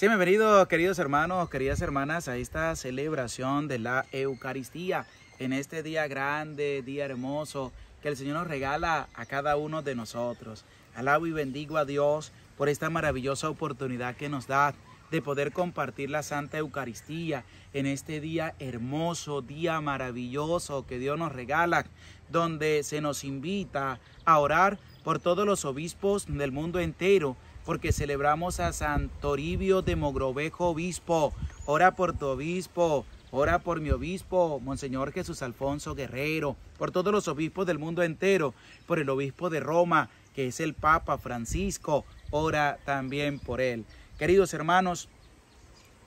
bienvenidos queridos hermanos, queridas hermanas, a esta celebración de la Eucaristía, en este día grande, día hermoso, que el Señor nos regala a cada uno de nosotros. Alabo y bendigo a Dios por esta maravillosa oportunidad que nos da de poder compartir la Santa Eucaristía en este día hermoso, día maravilloso que Dios nos regala, donde se nos invita a orar por todos los obispos del mundo entero porque celebramos a Toribio de Mogrovejo, obispo. Ora por tu obispo, ora por mi obispo, Monseñor Jesús Alfonso Guerrero, por todos los obispos del mundo entero, por el obispo de Roma, que es el Papa Francisco, ora también por él. Queridos hermanos,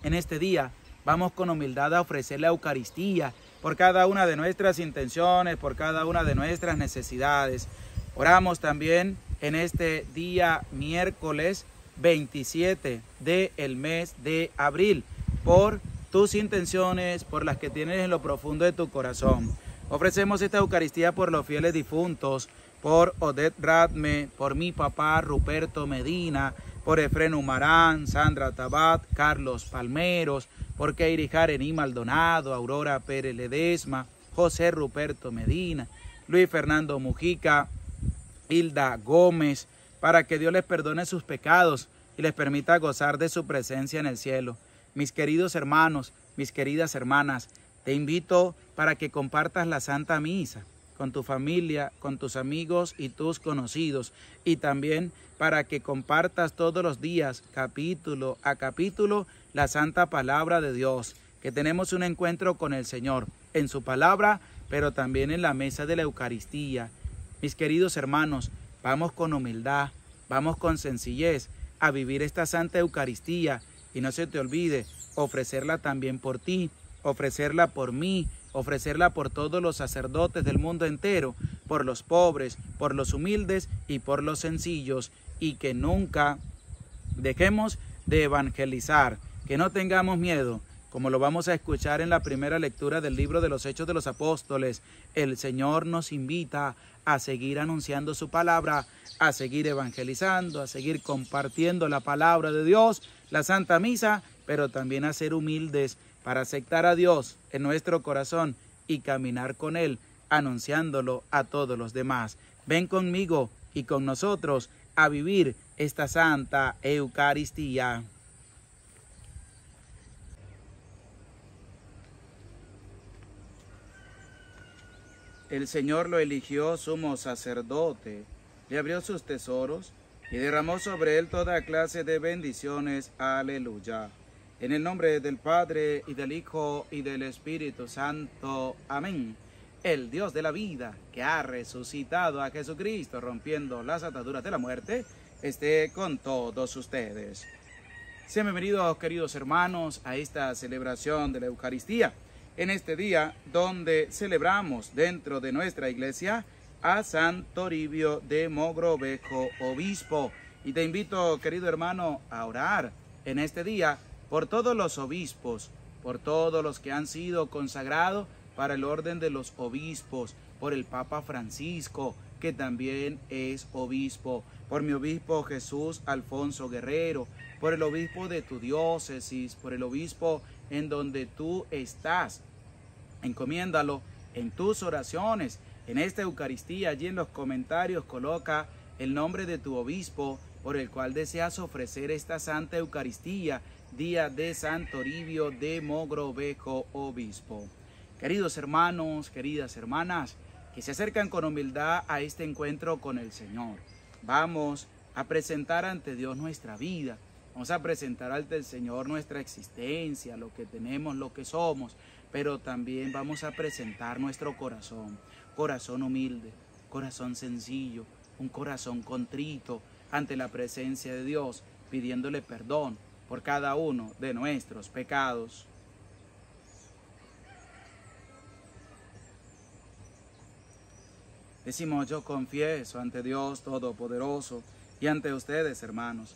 en este día vamos con humildad a ofrecer la Eucaristía por cada una de nuestras intenciones, por cada una de nuestras necesidades. Oramos también en este día miércoles 27 del el mes de abril por tus intenciones, por las que tienes en lo profundo de tu corazón. Ofrecemos esta Eucaristía por los fieles difuntos, por Odette Radme, por mi papá Ruperto Medina, por Efren Humarán, Sandra Tabat, Carlos Palmeros, por Keiri y Maldonado, Aurora Pérez Ledesma, José Ruperto Medina, Luis Fernando Mujica, Hilda Gómez, para que Dios les perdone sus pecados y les permita gozar de su presencia en el cielo. Mis queridos hermanos, mis queridas hermanas, te invito para que compartas la Santa Misa con tu familia, con tus amigos y tus conocidos, y también para que compartas todos los días, capítulo a capítulo, la Santa Palabra de Dios, que tenemos un encuentro con el Señor en su palabra, pero también en la mesa de la Eucaristía mis queridos hermanos, vamos con humildad, vamos con sencillez a vivir esta Santa Eucaristía y no se te olvide ofrecerla también por ti, ofrecerla por mí, ofrecerla por todos los sacerdotes del mundo entero, por los pobres, por los humildes y por los sencillos, y que nunca dejemos de evangelizar, que no tengamos miedo, como lo vamos a escuchar en la primera lectura del libro de los Hechos de los Apóstoles, el Señor nos invita a seguir anunciando su palabra, a seguir evangelizando, a seguir compartiendo la palabra de Dios, la Santa Misa, pero también a ser humildes para aceptar a Dios en nuestro corazón y caminar con Él, anunciándolo a todos los demás. Ven conmigo y con nosotros a vivir esta Santa Eucaristía. El Señor lo eligió sumo sacerdote, le abrió sus tesoros y derramó sobre él toda clase de bendiciones. Aleluya. En el nombre del Padre y del Hijo y del Espíritu Santo. Amén. El Dios de la vida, que ha resucitado a Jesucristo rompiendo las ataduras de la muerte, esté con todos ustedes. Sean bienvenidos, queridos hermanos, a esta celebración de la Eucaristía en este día donde celebramos dentro de nuestra iglesia a San Toribio de Mogrovejo, obispo. Y te invito, querido hermano, a orar en este día por todos los obispos, por todos los que han sido consagrados para el orden de los obispos, por el Papa Francisco, que también es obispo, por mi obispo Jesús Alfonso Guerrero, por el obispo de tu diócesis, por el obispo en donde tú estás. Encomiéndalo en tus oraciones, en esta Eucaristía, y en los comentarios coloca el nombre de tu obispo por el cual deseas ofrecer esta Santa Eucaristía, día de Santo Toribio de Mogrovejo, obispo. Queridos hermanos, queridas hermanas, que se acercan con humildad a este encuentro con el Señor. Vamos a presentar ante Dios nuestra vida, Vamos a presentar ante el Señor nuestra existencia, lo que tenemos, lo que somos, pero también vamos a presentar nuestro corazón, corazón humilde, corazón sencillo, un corazón contrito ante la presencia de Dios, pidiéndole perdón por cada uno de nuestros pecados. Decimos, yo confieso ante Dios Todopoderoso y ante ustedes, hermanos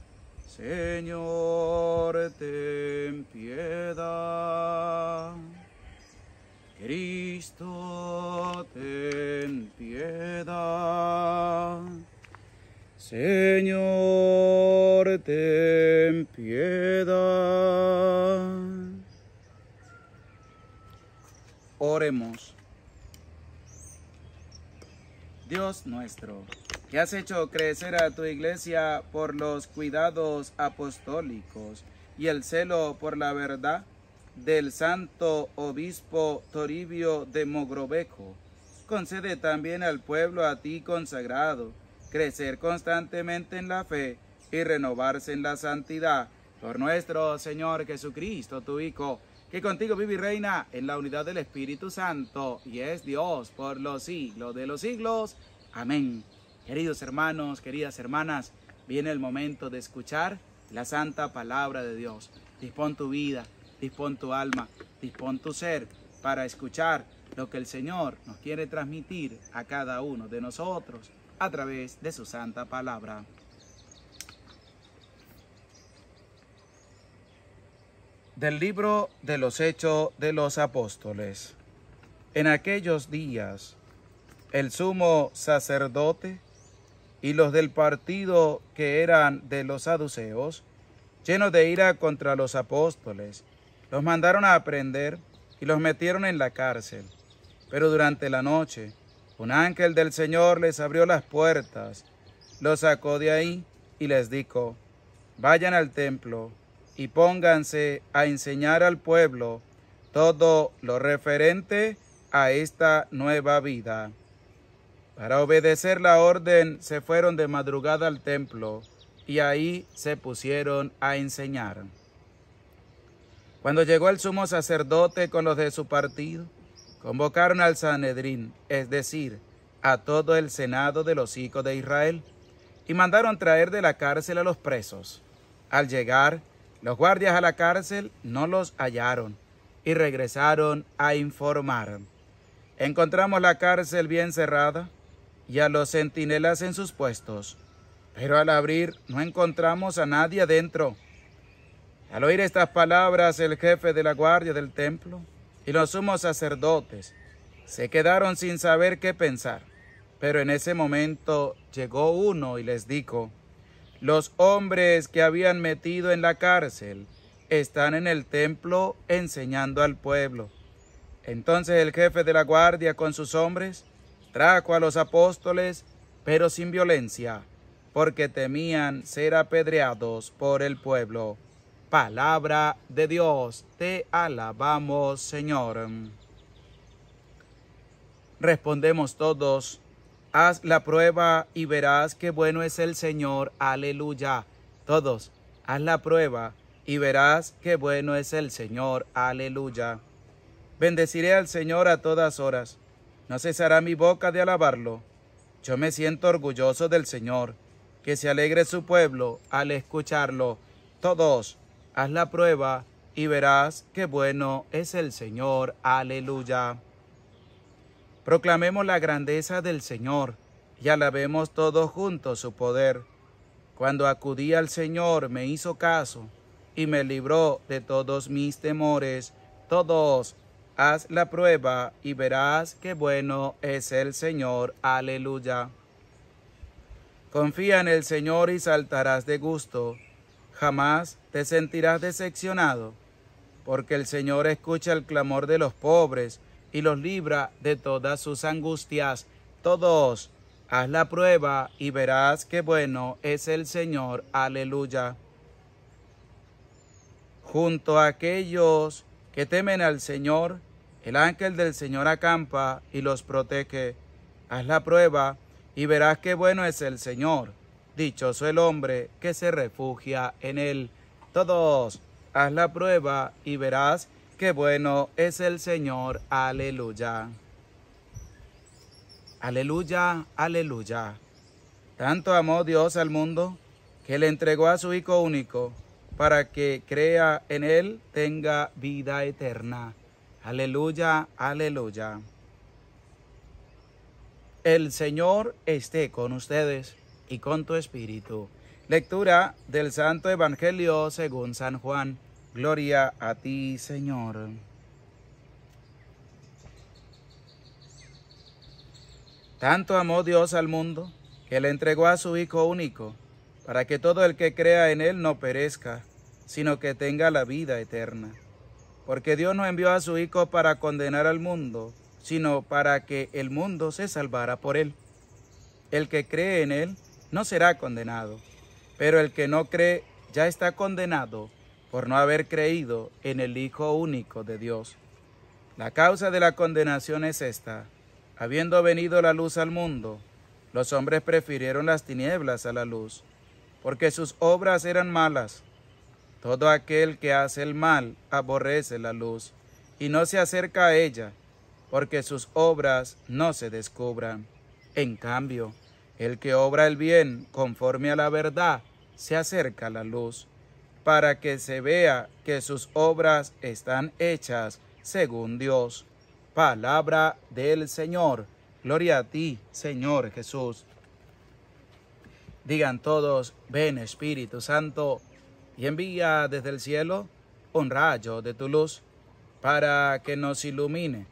Señor, ten piedad. Cristo, ten piedad. Señor, ten piedad. Oremos. Dios nuestro que has hecho crecer a tu iglesia por los cuidados apostólicos y el celo por la verdad del santo obispo Toribio de Mogrovejo. Concede también al pueblo a ti consagrado, crecer constantemente en la fe y renovarse en la santidad. Por nuestro Señor Jesucristo, tu Hijo, que contigo vive y reina en la unidad del Espíritu Santo y es Dios por los siglos de los siglos. Amén. Queridos hermanos, queridas hermanas, viene el momento de escuchar la santa palabra de Dios. Dispón tu vida, dispón tu alma, dispón tu ser para escuchar lo que el Señor nos quiere transmitir a cada uno de nosotros a través de su santa palabra. Del libro de los Hechos de los Apóstoles. En aquellos días, el sumo sacerdote y los del partido que eran de los saduceos, llenos de ira contra los apóstoles, los mandaron a aprender y los metieron en la cárcel. Pero durante la noche, un ángel del Señor les abrió las puertas, los sacó de ahí y les dijo, vayan al templo y pónganse a enseñar al pueblo todo lo referente a esta nueva vida para obedecer la orden se fueron de madrugada al templo y ahí se pusieron a enseñar. Cuando llegó el sumo sacerdote con los de su partido, convocaron al Sanedrín, es decir, a todo el Senado de los hijos de Israel, y mandaron traer de la cárcel a los presos. Al llegar, los guardias a la cárcel no los hallaron y regresaron a informar. Encontramos la cárcel bien cerrada, y a los centinelas en sus puestos. Pero al abrir no encontramos a nadie adentro. Al oír estas palabras, el jefe de la guardia del templo y los sumos sacerdotes se quedaron sin saber qué pensar. Pero en ese momento llegó uno y les dijo, los hombres que habían metido en la cárcel están en el templo enseñando al pueblo. Entonces el jefe de la guardia con sus hombres trajo a los apóstoles, pero sin violencia, porque temían ser apedreados por el pueblo. Palabra de Dios, te alabamos, Señor. Respondemos todos, haz la prueba y verás qué bueno es el Señor, aleluya. Todos, haz la prueba y verás qué bueno es el Señor, aleluya. Bendeciré al Señor a todas horas no cesará mi boca de alabarlo. Yo me siento orgulloso del Señor. Que se alegre su pueblo al escucharlo. Todos, haz la prueba y verás qué bueno es el Señor. Aleluya. Proclamemos la grandeza del Señor y alabemos todos juntos su poder. Cuando acudí al Señor me hizo caso y me libró de todos mis temores. Todos, Haz la prueba y verás qué bueno es el Señor. Aleluya. Confía en el Señor y saltarás de gusto. Jamás te sentirás decepcionado, porque el Señor escucha el clamor de los pobres y los libra de todas sus angustias. Todos, haz la prueba y verás qué bueno es el Señor. Aleluya. Junto a aquellos que temen al Señor, el ángel del Señor acampa y los protege. Haz la prueba y verás qué bueno es el Señor. Dichoso el hombre que se refugia en él. Todos, haz la prueba y verás qué bueno es el Señor. Aleluya. Aleluya, aleluya. Tanto amó Dios al mundo que le entregó a su Hijo único para que crea en Él tenga vida eterna. Aleluya, aleluya. El Señor esté con ustedes y con tu espíritu. Lectura del Santo Evangelio según San Juan. Gloria a ti, Señor. Tanto amó Dios al mundo que le entregó a su Hijo único, para que todo el que crea en Él no perezca, sino que tenga la vida eterna. Porque Dios no envió a su Hijo para condenar al mundo, sino para que el mundo se salvara por él. El que cree en él no será condenado, pero el que no cree ya está condenado por no haber creído en el Hijo único de Dios. La causa de la condenación es esta. Habiendo venido la luz al mundo, los hombres prefirieron las tinieblas a la luz, porque sus obras eran malas. Todo aquel que hace el mal aborrece la luz y no se acerca a ella, porque sus obras no se descubran. En cambio, el que obra el bien conforme a la verdad se acerca a la luz, para que se vea que sus obras están hechas según Dios. Palabra del Señor. Gloria a ti, Señor Jesús. Digan todos, ven Espíritu Santo y envía desde el cielo un rayo de tu luz para que nos ilumine,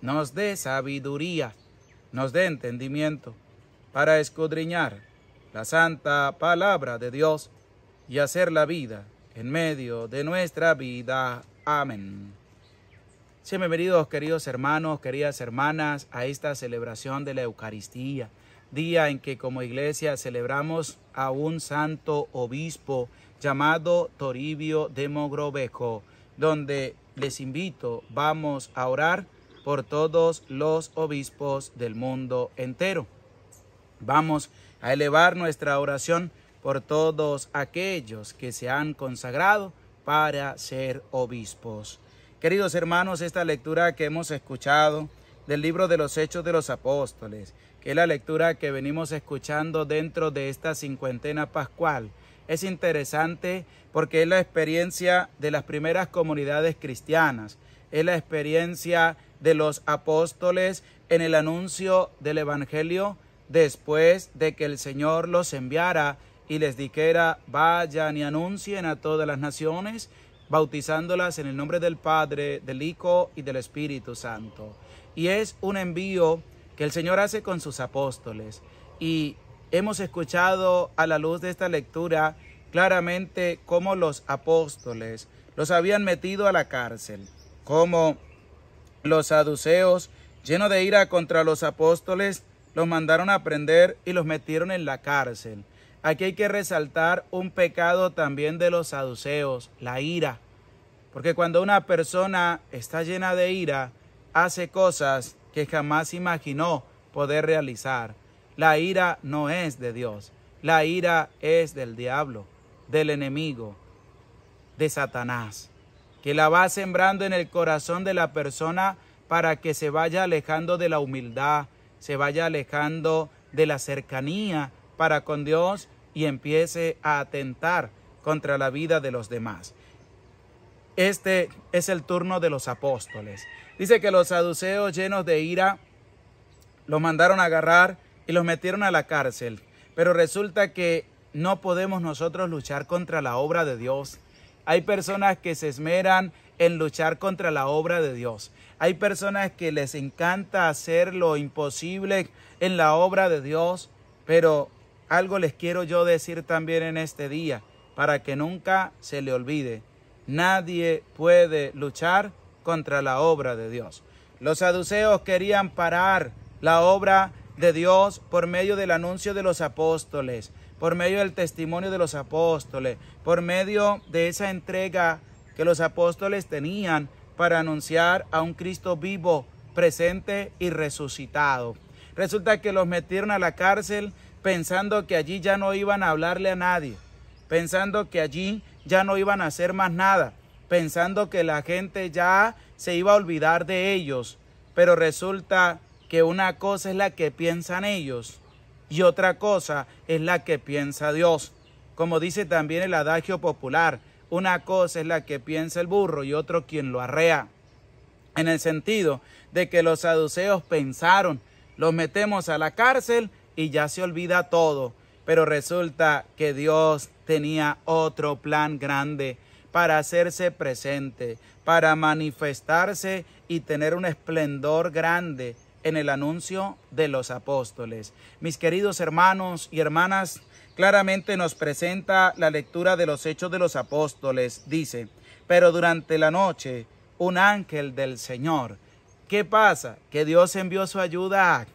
nos dé sabiduría, nos dé entendimiento para escudriñar la santa palabra de Dios y hacer la vida en medio de nuestra vida. Amén. bienvenidos queridos hermanos, queridas hermanas, a esta celebración de la Eucaristía, día en que como iglesia celebramos a un santo obispo, llamado Toribio de Mogrovejo, donde les invito, vamos a orar por todos los obispos del mundo entero. Vamos a elevar nuestra oración por todos aquellos que se han consagrado para ser obispos. Queridos hermanos, esta lectura que hemos escuchado del libro de los Hechos de los Apóstoles, que es la lectura que venimos escuchando dentro de esta cincuentena pascual, es interesante porque es la experiencia de las primeras comunidades cristianas, es la experiencia de los apóstoles en el anuncio del Evangelio después de que el Señor los enviara y les dijera, vayan y anuncien a todas las naciones, bautizándolas en el nombre del Padre, del Hijo y del Espíritu Santo. Y es un envío que el Señor hace con sus apóstoles. Y Hemos escuchado a la luz de esta lectura claramente cómo los apóstoles los habían metido a la cárcel, cómo los saduceos, llenos de ira contra los apóstoles, los mandaron a prender y los metieron en la cárcel. Aquí hay que resaltar un pecado también de los saduceos, la ira. Porque cuando una persona está llena de ira, hace cosas que jamás imaginó poder realizar. La ira no es de Dios. La ira es del diablo, del enemigo, de Satanás, que la va sembrando en el corazón de la persona para que se vaya alejando de la humildad, se vaya alejando de la cercanía para con Dios y empiece a atentar contra la vida de los demás. Este es el turno de los apóstoles. Dice que los saduceos llenos de ira lo mandaron a agarrar y los metieron a la cárcel. Pero resulta que no podemos nosotros luchar contra la obra de Dios. Hay personas que se esmeran en luchar contra la obra de Dios. Hay personas que les encanta hacer lo imposible en la obra de Dios, pero algo les quiero yo decir también en este día, para que nunca se le olvide. Nadie puede luchar contra la obra de Dios. Los saduceos querían parar la obra de Dios por medio del anuncio de los apóstoles, por medio del testimonio de los apóstoles, por medio de esa entrega que los apóstoles tenían para anunciar a un Cristo vivo, presente y resucitado. Resulta que los metieron a la cárcel pensando que allí ya no iban a hablarle a nadie, pensando que allí ya no iban a hacer más nada, pensando que la gente ya se iba a olvidar de ellos. Pero resulta que una cosa es la que piensan ellos y otra cosa es la que piensa Dios. Como dice también el adagio popular, una cosa es la que piensa el burro y otro quien lo arrea. En el sentido de que los saduceos pensaron, los metemos a la cárcel y ya se olvida todo. Pero resulta que Dios tenía otro plan grande para hacerse presente, para manifestarse y tener un esplendor grande en el anuncio de los apóstoles. Mis queridos hermanos y hermanas, claramente nos presenta la lectura de los hechos de los apóstoles. Dice, pero durante la noche, un ángel del Señor. ¿Qué pasa? Que Dios envió su ayuda.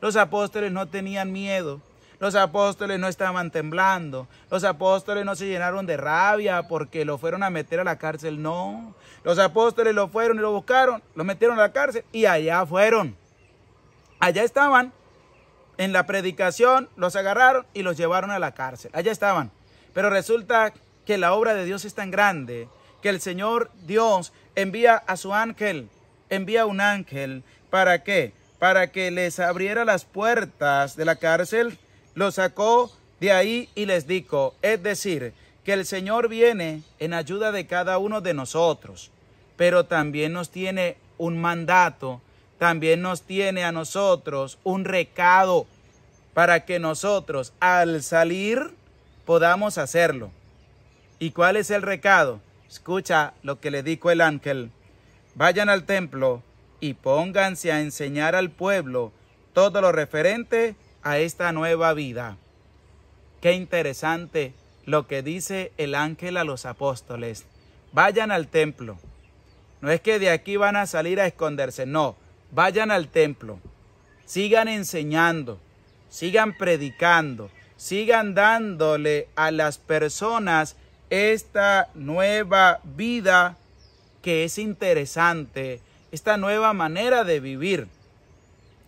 Los apóstoles no tenían miedo. Los apóstoles no estaban temblando. Los apóstoles no se llenaron de rabia porque lo fueron a meter a la cárcel. No. Los apóstoles lo fueron y lo buscaron. Lo metieron a la cárcel y allá fueron. Allá estaban en la predicación, los agarraron y los llevaron a la cárcel. Allá estaban. Pero resulta que la obra de Dios es tan grande que el Señor Dios envía a su ángel, envía un ángel. ¿Para qué? Para que les abriera las puertas de la cárcel, los sacó de ahí y les dijo, es decir, que el Señor viene en ayuda de cada uno de nosotros, pero también nos tiene un mandato también nos tiene a nosotros un recado para que nosotros al salir podamos hacerlo. ¿Y cuál es el recado? Escucha lo que le dijo el ángel. Vayan al templo y pónganse a enseñar al pueblo todo lo referente a esta nueva vida. Qué interesante lo que dice el ángel a los apóstoles. Vayan al templo. No es que de aquí van a salir a esconderse, no vayan al templo, sigan enseñando, sigan predicando, sigan dándole a las personas esta nueva vida que es interesante, esta nueva manera de vivir.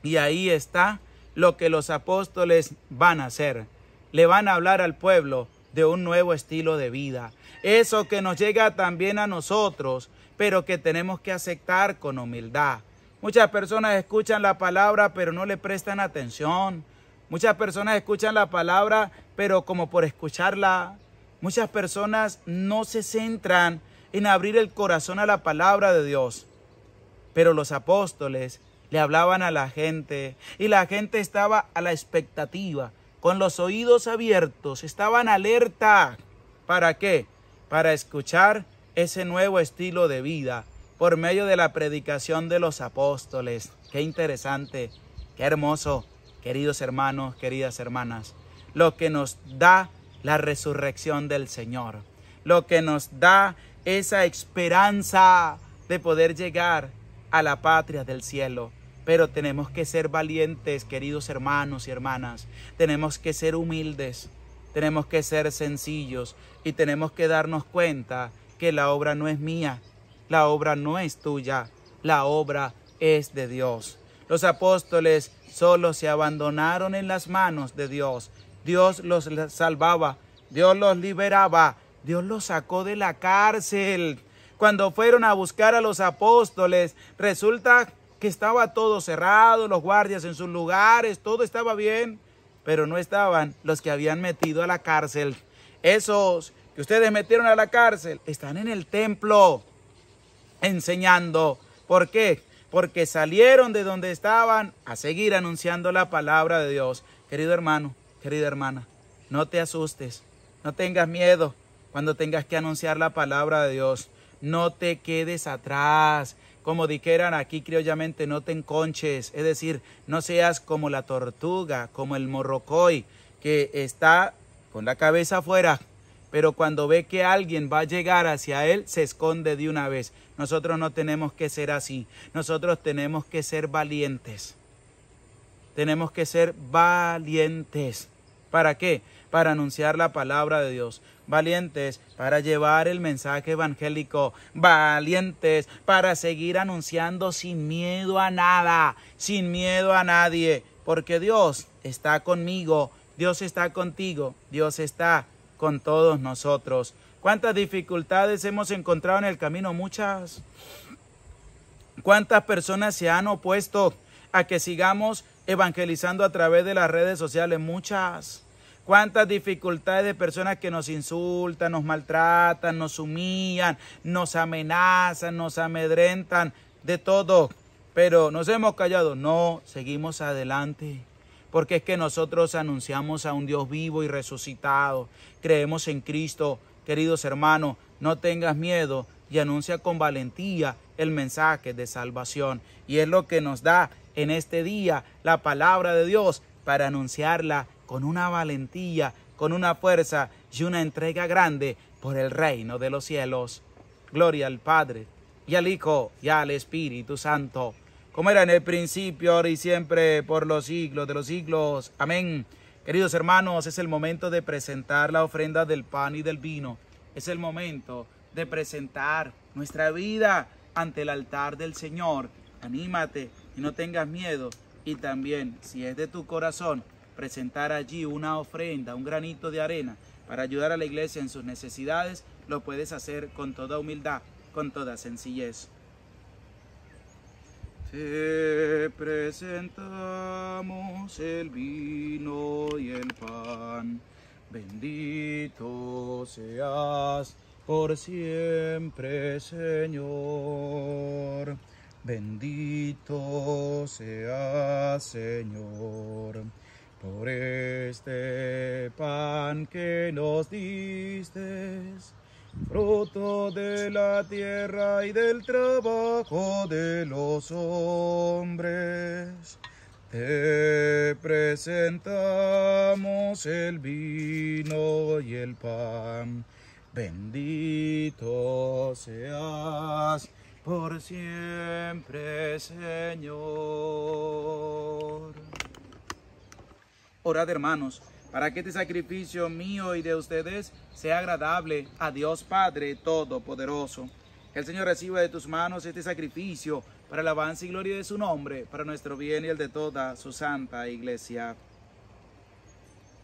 Y ahí está lo que los apóstoles van a hacer. Le van a hablar al pueblo de un nuevo estilo de vida. Eso que nos llega también a nosotros, pero que tenemos que aceptar con humildad. Muchas personas escuchan la palabra pero no le prestan atención. Muchas personas escuchan la palabra pero como por escucharla. Muchas personas no se centran en abrir el corazón a la palabra de Dios. Pero los apóstoles le hablaban a la gente y la gente estaba a la expectativa, con los oídos abiertos, estaban alerta. ¿Para qué? Para escuchar ese nuevo estilo de vida, por medio de la predicación de los apóstoles. Qué interesante, qué hermoso, queridos hermanos, queridas hermanas, lo que nos da la resurrección del Señor, lo que nos da esa esperanza de poder llegar a la patria del cielo. Pero tenemos que ser valientes, queridos hermanos y hermanas. Tenemos que ser humildes, tenemos que ser sencillos y tenemos que darnos cuenta que la obra no es mía, la obra no es tuya, la obra es de Dios. Los apóstoles solo se abandonaron en las manos de Dios. Dios los salvaba, Dios los liberaba, Dios los sacó de la cárcel. Cuando fueron a buscar a los apóstoles, resulta que estaba todo cerrado, los guardias en sus lugares, todo estaba bien, pero no estaban los que habían metido a la cárcel. Esos que ustedes metieron a la cárcel están en el templo enseñando. ¿Por qué? Porque salieron de donde estaban a seguir anunciando la palabra de Dios. Querido hermano, querida hermana, no te asustes, no tengas miedo cuando tengas que anunciar la palabra de Dios. No te quedes atrás. Como dijeran aquí criollamente, no te enconches. Es decir, no seas como la tortuga, como el morrocoy, que está con la cabeza afuera, pero cuando ve que alguien va a llegar hacia él, se esconde de una vez. Nosotros no tenemos que ser así. Nosotros tenemos que ser valientes. Tenemos que ser valientes. ¿Para qué? Para anunciar la palabra de Dios. Valientes para llevar el mensaje evangélico. Valientes para seguir anunciando sin miedo a nada, sin miedo a nadie. Porque Dios está conmigo, Dios está contigo, Dios está con todos nosotros. ¿Cuántas dificultades hemos encontrado en el camino? Muchas. ¿Cuántas personas se han opuesto a que sigamos evangelizando a través de las redes sociales? Muchas. ¿Cuántas dificultades de personas que nos insultan, nos maltratan, nos humillan, nos amenazan, nos amedrentan, de todo? Pero nos hemos callado. No, seguimos adelante porque es que nosotros anunciamos a un Dios vivo y resucitado, creemos en Cristo, Queridos hermanos, no tengas miedo y anuncia con valentía el mensaje de salvación. Y es lo que nos da en este día la palabra de Dios para anunciarla con una valentía, con una fuerza y una entrega grande por el reino de los cielos. Gloria al Padre y al Hijo y al Espíritu Santo, como era en el principio, ahora y siempre, por los siglos de los siglos. Amén. Queridos hermanos, es el momento de presentar la ofrenda del pan y del vino. Es el momento de presentar nuestra vida ante el altar del Señor. Anímate y no tengas miedo. Y también, si es de tu corazón, presentar allí una ofrenda, un granito de arena para ayudar a la iglesia en sus necesidades, lo puedes hacer con toda humildad, con toda sencillez. Te presentamos el vino y el pan. Bendito seas por siempre, Señor. Bendito seas, Señor, por este pan que nos diste fruto de la tierra y del trabajo de los hombres. Te presentamos el vino y el pan. Bendito seas por siempre, Señor. Orad, hermanos para que este sacrificio mío y de ustedes sea agradable a Dios Padre Todopoderoso. Que el Señor reciba de tus manos este sacrificio para el avance y gloria de su nombre, para nuestro bien y el de toda su santa iglesia.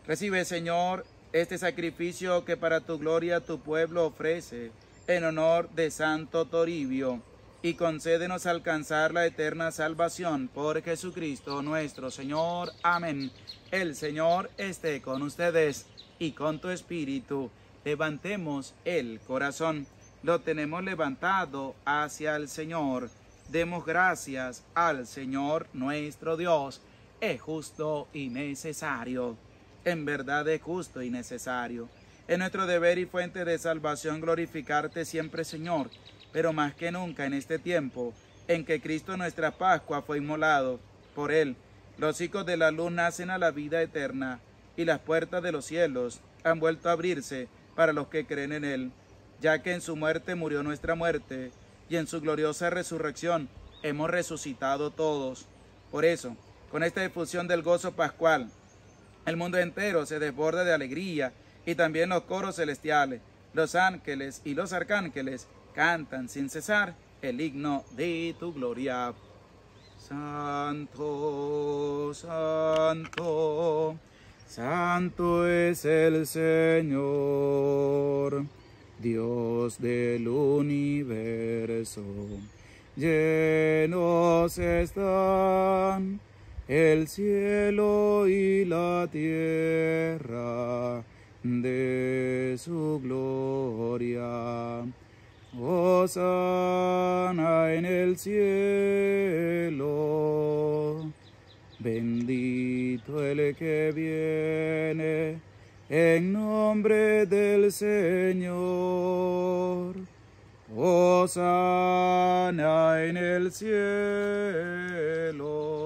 Recibe, Señor, este sacrificio que para tu gloria tu pueblo ofrece en honor de Santo Toribio, y concédenos alcanzar la eterna salvación por Jesucristo nuestro Señor. Amén. El Señor esté con ustedes y con tu espíritu. Levantemos el corazón. Lo tenemos levantado hacia el Señor. Demos gracias al Señor nuestro Dios. Es justo y necesario. En verdad es justo y necesario. Es nuestro deber y fuente de salvación glorificarte siempre, Señor, pero más que nunca en este tiempo en que Cristo nuestra Pascua fue inmolado por Él los hijos de la luz nacen a la vida eterna, y las puertas de los cielos han vuelto a abrirse para los que creen en Él, ya que en su muerte murió nuestra muerte, y en su gloriosa resurrección hemos resucitado todos. Por eso, con esta difusión del gozo pascual, el mundo entero se desborda de alegría, y también los coros celestiales, los ángeles y los arcángeles cantan sin cesar el himno de tu gloria. Santo, santo, santo es el Señor, Dios del universo. Llenos están el cielo y la tierra de su gloria. Osana en el cielo. Bendito el que viene en nombre del Señor. en el cielo.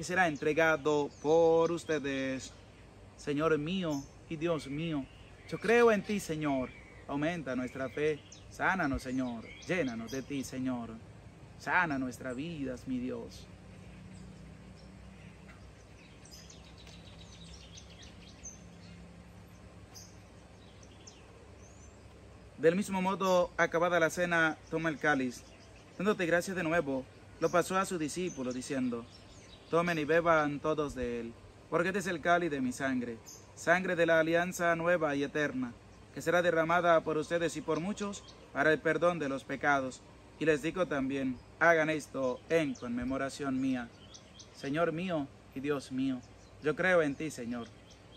que será entregado por ustedes. Señor mío y Dios mío, yo creo en ti, Señor. Aumenta nuestra fe, sánanos, Señor, llénanos de ti, Señor. Sana nuestras vidas, mi Dios. Del mismo modo, acabada la cena, toma el cáliz. Dándote gracias de nuevo, lo pasó a sus discípulos, diciendo, Tomen y beban todos de él, porque este es el cáliz de mi sangre, sangre de la alianza nueva y eterna, que será derramada por ustedes y por muchos para el perdón de los pecados. Y les digo también, hagan esto en conmemoración mía. Señor mío y Dios mío, yo creo en ti, Señor.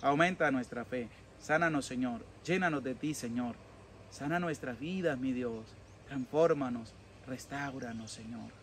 Aumenta nuestra fe. Sánanos, Señor. Llénanos de ti, Señor. Sana nuestras vidas, mi Dios. Transfórmanos. restáuranos, Señor.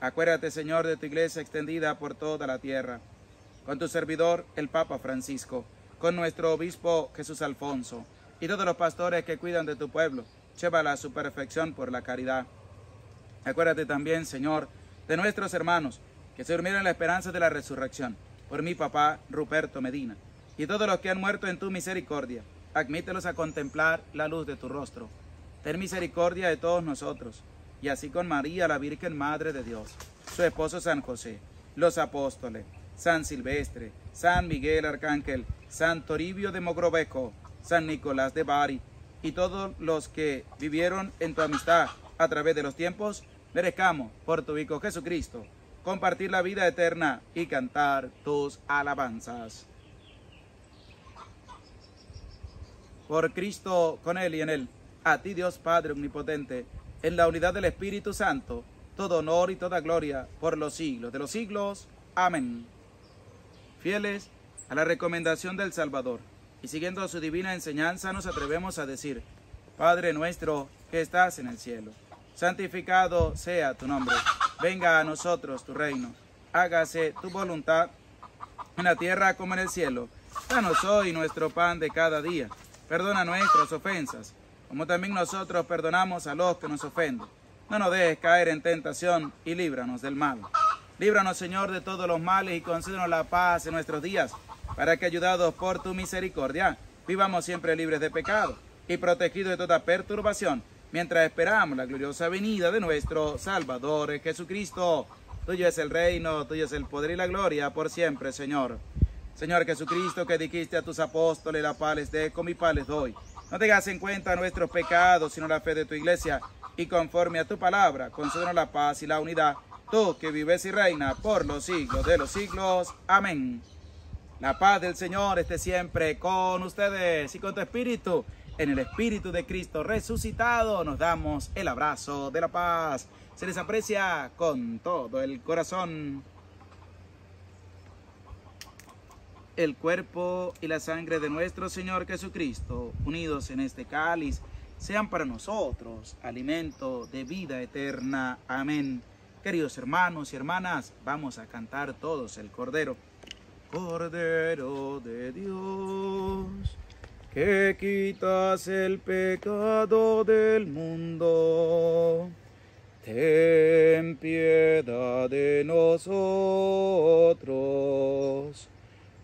Acuérdate, Señor, de tu iglesia extendida por toda la tierra, con tu servidor, el Papa Francisco, con nuestro obispo Jesús Alfonso, y todos los pastores que cuidan de tu pueblo. Llévala a su perfección por la caridad. Acuérdate también, Señor, de nuestros hermanos que se durmieron en la esperanza de la resurrección, por mi papá Ruperto Medina, y todos los que han muerto en tu misericordia. Admítelos a contemplar la luz de tu rostro. Ten misericordia de todos nosotros y así con María, la Virgen Madre de Dios, su esposo San José, los apóstoles, San Silvestre, San Miguel Arcángel, San Toribio de Mogrovejo, San Nicolás de Bari, y todos los que vivieron en tu amistad a través de los tiempos, merezcamos por tu Hijo Jesucristo compartir la vida eterna y cantar tus alabanzas. Por Cristo, con Él y en Él, a ti Dios Padre Omnipotente, en la unidad del Espíritu Santo, todo honor y toda gloria por los siglos de los siglos. Amén. Fieles a la recomendación del Salvador y siguiendo su divina enseñanza nos atrevemos a decir, Padre nuestro que estás en el cielo, santificado sea tu nombre, venga a nosotros tu reino, hágase tu voluntad en la tierra como en el cielo. Danos hoy nuestro pan de cada día, perdona nuestras ofensas como también nosotros perdonamos a los que nos ofenden. No nos dejes caer en tentación y líbranos del mal. Líbranos, Señor, de todos los males y concédenos la paz en nuestros días, para que, ayudados por tu misericordia, vivamos siempre libres de pecado y protegidos de toda perturbación, mientras esperamos la gloriosa venida de nuestro Salvador Jesucristo. Tuyo es el reino, tuyo es el poder y la gloria por siempre, Señor. Señor Jesucristo, que dijiste a tus apóstoles, la paz les dejo, mi paz les doy. No tengas en cuenta nuestros pecados, sino la fe de tu iglesia, y conforme a tu palabra, concédenos la paz y la unidad, tú que vives y reina por los siglos de los siglos. Amén. La paz del Señor esté siempre con ustedes y con tu espíritu. En el espíritu de Cristo resucitado nos damos el abrazo de la paz. Se les aprecia con todo el corazón. el cuerpo y la sangre de nuestro Señor Jesucristo, unidos en este cáliz, sean para nosotros alimento de vida eterna. Amén. Queridos hermanos y hermanas, vamos a cantar todos el Cordero. Cordero de Dios, que quitas el pecado del mundo, ten piedad de nosotros.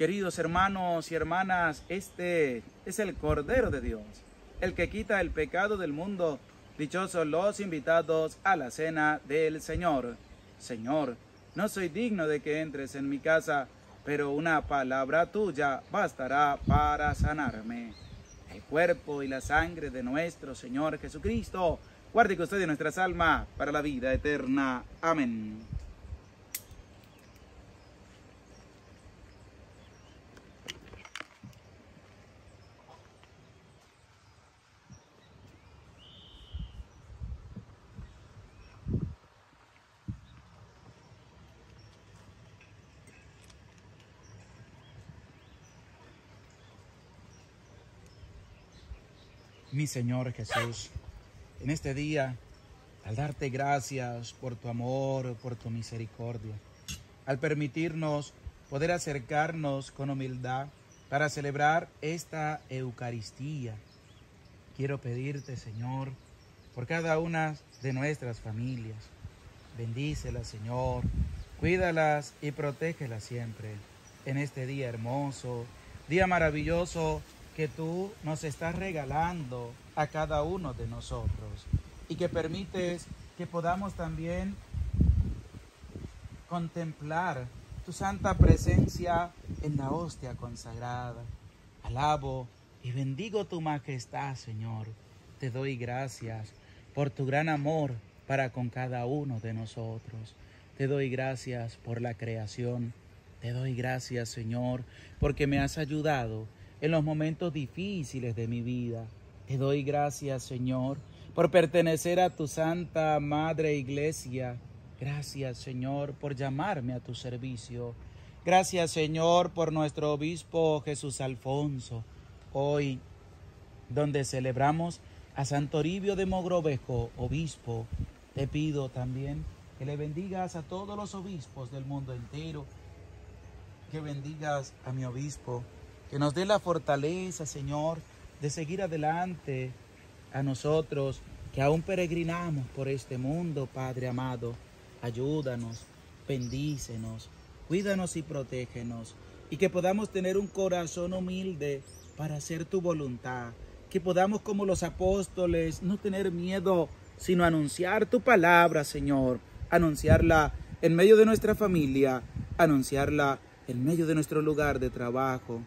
Queridos hermanos y hermanas, este es el Cordero de Dios, el que quita el pecado del mundo. Dichosos los invitados a la cena del Señor. Señor, no soy digno de que entres en mi casa, pero una palabra tuya bastará para sanarme. El cuerpo y la sangre de nuestro Señor Jesucristo, guarde y ustedes nuestras almas para la vida eterna. Amén. mi Señor Jesús. En este día, al darte gracias por tu amor, por tu misericordia, al permitirnos poder acercarnos con humildad para celebrar esta Eucaristía, quiero pedirte, Señor, por cada una de nuestras familias. Bendícelas, Señor, cuídalas y protégelas siempre en este día hermoso, día maravilloso que tú nos estás regalando a cada uno de nosotros y que permites que podamos también contemplar tu santa presencia en la hostia consagrada. Alabo y bendigo tu majestad, Señor. Te doy gracias por tu gran amor para con cada uno de nosotros. Te doy gracias por la creación. Te doy gracias, Señor, porque me has ayudado en los momentos difíciles de mi vida. Te doy gracias, Señor, por pertenecer a tu Santa Madre Iglesia. Gracias, Señor, por llamarme a tu servicio. Gracias, Señor, por nuestro obispo Jesús Alfonso. Hoy, donde celebramos a Santo de Mogrovejo, obispo, te pido también que le bendigas a todos los obispos del mundo entero, que bendigas a mi obispo que nos dé la fortaleza, Señor, de seguir adelante a nosotros que aún peregrinamos por este mundo, Padre amado. Ayúdanos, bendícenos, cuídanos y protégenos, y que podamos tener un corazón humilde para hacer tu voluntad, que podamos como los apóstoles no tener miedo, sino anunciar tu palabra, Señor, anunciarla en medio de nuestra familia, anunciarla en medio de nuestro lugar de trabajo,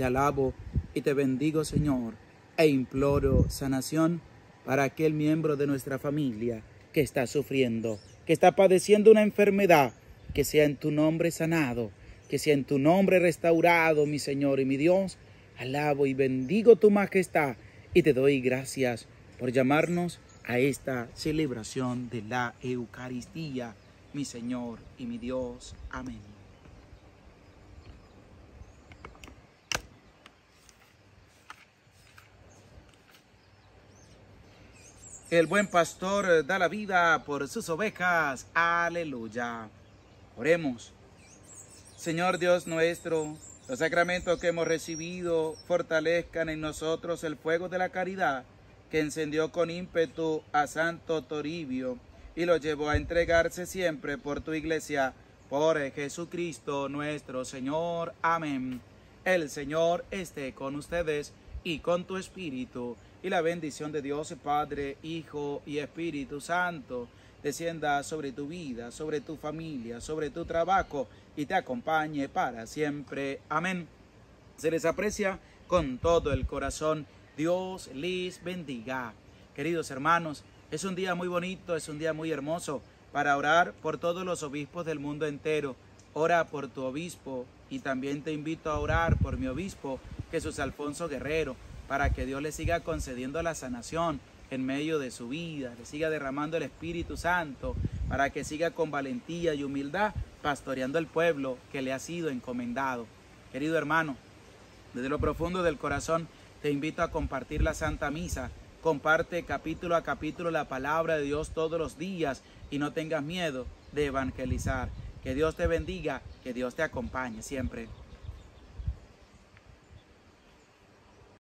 te alabo y te bendigo, Señor, e imploro sanación para aquel miembro de nuestra familia que está sufriendo, que está padeciendo una enfermedad, que sea en tu nombre sanado, que sea en tu nombre restaurado, mi Señor y mi Dios. Alabo y bendigo tu majestad y te doy gracias por llamarnos a esta celebración de la Eucaristía, mi Señor y mi Dios. Amén. El buen pastor eh, da la vida por sus ovejas. Aleluya. Oremos. Señor Dios nuestro, los sacramentos que hemos recibido fortalezcan en nosotros el fuego de la caridad que encendió con ímpetu a Santo Toribio y lo llevó a entregarse siempre por tu iglesia, por Jesucristo nuestro Señor. Amén. El Señor esté con ustedes y con tu espíritu y la bendición de Dios Padre, Hijo y Espíritu Santo descienda sobre tu vida, sobre tu familia, sobre tu trabajo y te acompañe para siempre. Amén. Se les aprecia con todo el corazón. Dios les bendiga. Queridos hermanos, es un día muy bonito, es un día muy hermoso para orar por todos los obispos del mundo entero. Ora por tu obispo y también te invito a orar por mi obispo, Jesús Alfonso Guerrero para que Dios le siga concediendo la sanación en medio de su vida, le siga derramando el Espíritu Santo, para que siga con valentía y humildad pastoreando el pueblo que le ha sido encomendado. Querido hermano, desde lo profundo del corazón te invito a compartir la Santa Misa. Comparte capítulo a capítulo la palabra de Dios todos los días y no tengas miedo de evangelizar. Que Dios te bendiga, que Dios te acompañe siempre.